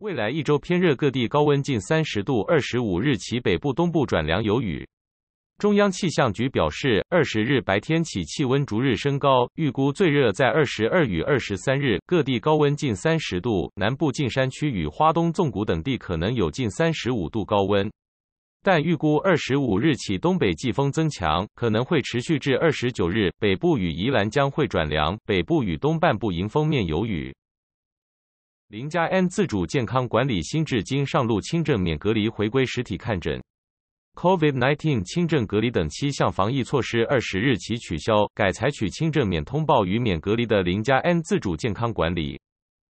未来一周偏热，各地高温近三十度。二十五日起，北部、东部转凉有雨。中央气象局表示，二十日白天起气温逐日升高，预估最热在二十二与二十三日，各地高温近三十度。南部近山区与花东纵谷等地可能有近三十五度高温。但预估二十五日起东北季风增强，可能会持续至二十九日，北部与宜兰将会转凉，北部与东半部迎风面有雨。零加 N 自主健康管理新至今上路，轻症免隔离回归实体看诊。COVID-19 轻症隔离等七项防疫措施二十日起取消，改采取轻症免通报与免隔离的零加 N 自主健康管理。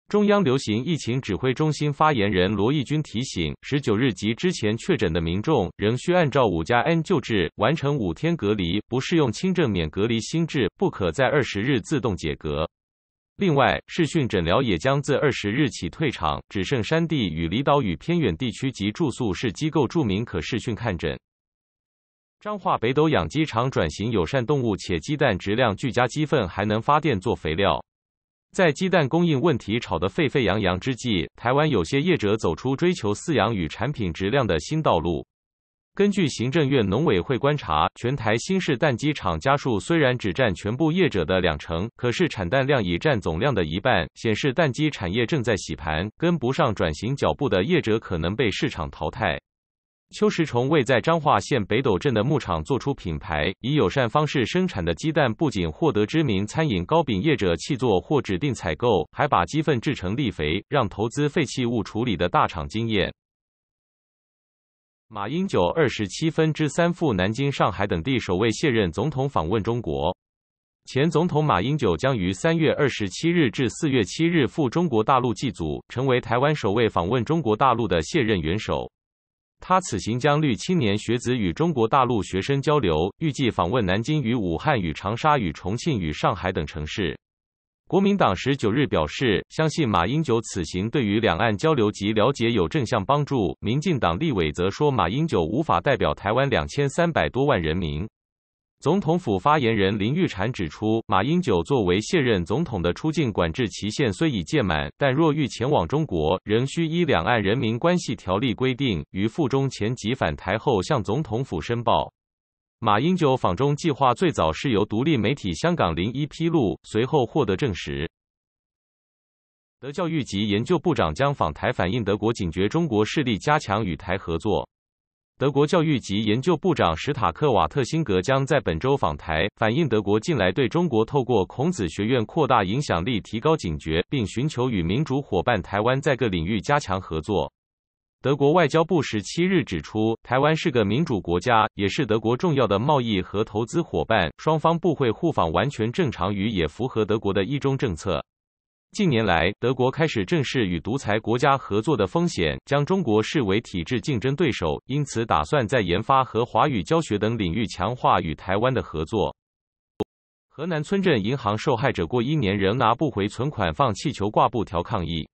中央流行疫情指挥中心发言人罗毅军提醒，十九日及之前确诊的民众仍需按照五加 N 救治，完成五天隔离，不适用轻症免隔离新制，不可在二十日自动解隔。另外，视讯诊疗也将自二十日起退场，只剩山地与离岛与偏远地区及住宿式机构著名可视讯看诊。彰化北斗养鸡场转型友善动物，且鸡蛋质量俱佳，鸡粪还能发电做肥料。在鸡蛋供应问题吵得沸沸扬扬之际，台湾有些业者走出追求饲养与产品质量的新道路。根据行政院农委会观察，全台新式蛋鸡厂家数虽然只占全部业者的两成，可是产蛋量已占总量的一半，显示蛋鸡产业正在洗盘，跟不上转型脚步的业者可能被市场淘汰。邱石崇为在彰化县北斗镇的牧场做出品牌，以友善方式生产的鸡蛋不仅获得知名餐饮糕饼业者弃座或指定采购，还把鸡粪制成粒肥，让投资废弃物处理的大厂惊艳。马英九二十七分之三赴南京、上海等地，首位卸任总统访问中国。前总统马英九将于三月二十七日至四月七日赴中国大陆祭祖，成为台湾首位访问中国大陆的卸任元首。他此行将率青年学子与中国大陆学生交流，预计访问南京、与武汉、与长沙、与重庆、与上海等城市。国民党十九日表示，相信马英九此行对于两岸交流及了解有正向帮助。民进党立委则说，马英九无法代表台湾两千三百多万人民。总统府发言人林玉婵指出，马英九作为卸任总统的出境管制期限虽已届满，但若欲前往中国，仍需依《两岸人民关系条例》规定，于赴中前及返台后向总统府申报。马英九访中计划最早是由独立媒体《香港零一》披露，随后获得证实。德教育及研究部长将访台，反映德国警觉中国势力加强与台合作。德国教育及研究部长史塔克瓦特辛格将在本周访台，反映德国近来对中国透过孔子学院扩大影响力，提高警觉，并寻求与民主伙伴台湾在各领域加强合作。德国外交部十七日指出，台湾是个民主国家，也是德国重要的贸易和投资伙伴，双方不会互访，完全正常，也符合德国的一中政策。近年来，德国开始正视与独裁国家合作的风险，将中国视为体制竞争对手，因此打算在研发和华语教学等领域强化与台湾的合作。河南村镇银行受害者过一年仍拿不回存款，放气球挂布条抗议。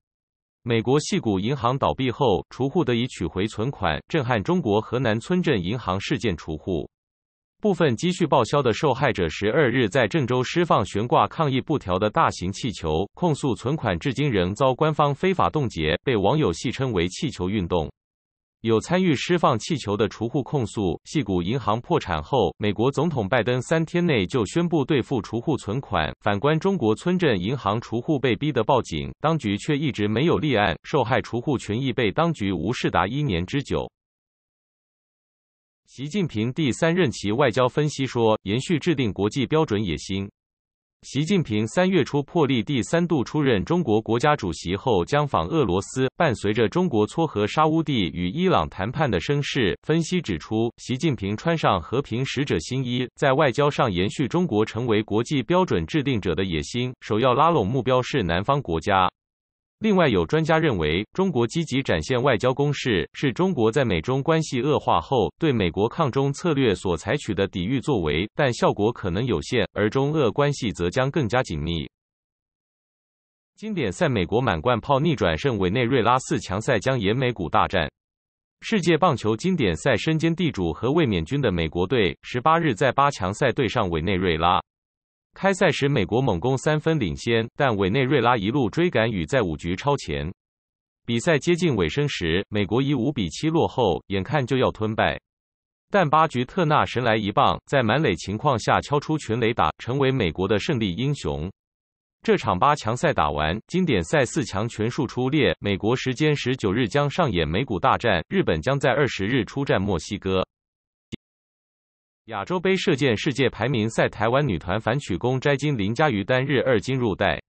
美国细谷银行倒闭后，储户得以取回存款，震撼中国河南村镇银行事件。储户部分积蓄报销的受害者，十二日在郑州释放悬挂抗议布条的大型气球，控诉存款至今仍遭官方非法冻结，被网友戏称为“气球运动”。有参与释放气球的储户控诉，系股银行破产后，美国总统拜登三天内就宣布兑付储户存款。反观中国村镇银行，储户被逼得报警，当局却一直没有立案，受害储户权益被当局无视达一年之久。习近平第三任期外交分析说，延续制定国际标准野心。习近平三月初破例第三度出任中国国家主席后将访俄罗斯，伴随着中国撮合沙乌地与伊朗谈判的声势，分析指出，习近平穿上和平使者新衣，在外交上延续中国成为国际标准制定者的野心，首要拉拢目标是南方国家。另外有专家认为，中国积极展现外交攻势，是中国在美中关系恶化后对美国抗中策略所采取的抵御作为，但效果可能有限，而中俄关系则将更加紧密。经典赛美国满贯炮逆转胜委内瑞拉，四强赛将演美古大战。世界棒球经典赛身兼地主和卫冕军的美国队，十八日在八强赛对上委内瑞拉。开赛时，美国猛攻三分领先，但委内瑞拉一路追赶，与在五局超前。比赛接近尾声时，美国以五比七落后，眼看就要吞败。但八局特纳神来一棒，在满垒情况下敲出全垒打，成为美国的胜利英雄。这场八强赛打完，经典赛四强全数出列。美国时间十九日将上演美股大战，日本将在二十日出战墨西哥。亚洲杯射箭世界排名赛，台湾女团反曲弓摘金，林佳瑜单日二金入袋。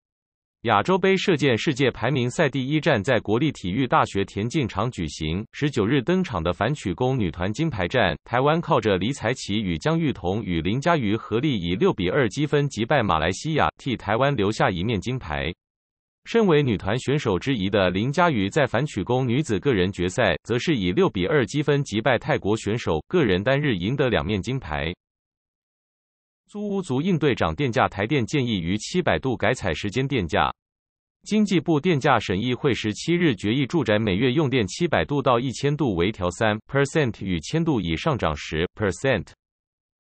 亚洲杯射箭世界排名赛第一站在国立体育大学田径场举行，十九日登场的反曲弓女团金牌战，台湾靠着李彩琪与江玉彤与林佳瑜合力以六比二积分击败马来西亚，替台湾留下一面金牌。身为女团选手之一的林佳瑜在反曲弓女子个人决赛，则是以六比二积分击败泰国选手，个人单日赢得两面金牌。租屋族应对涨电价，台电建议于七百度改采时间电价。经济部电价审议会十七日决议，住宅每月用电七百度到一千度为调三 percent，与千度以上涨十 percent。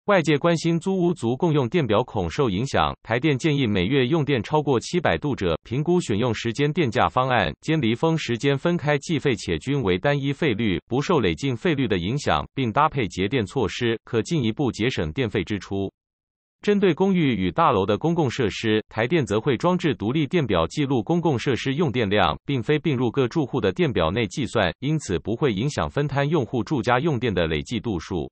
外界关心租屋族共用电表恐受影响，台电建议每月用电超过七百度者，评估选用时间电价方案，兼离峰时间分开计费，且均为单一费率，不受累进费率的影响，并搭配节电措施，可进一步节省电费支出。针对公寓与大楼的公共设施，台电则会装置独立电表记录公共设施用电量，并非并入各住户的电表内计算，因此不会影响分摊用户住家用电的累计度数。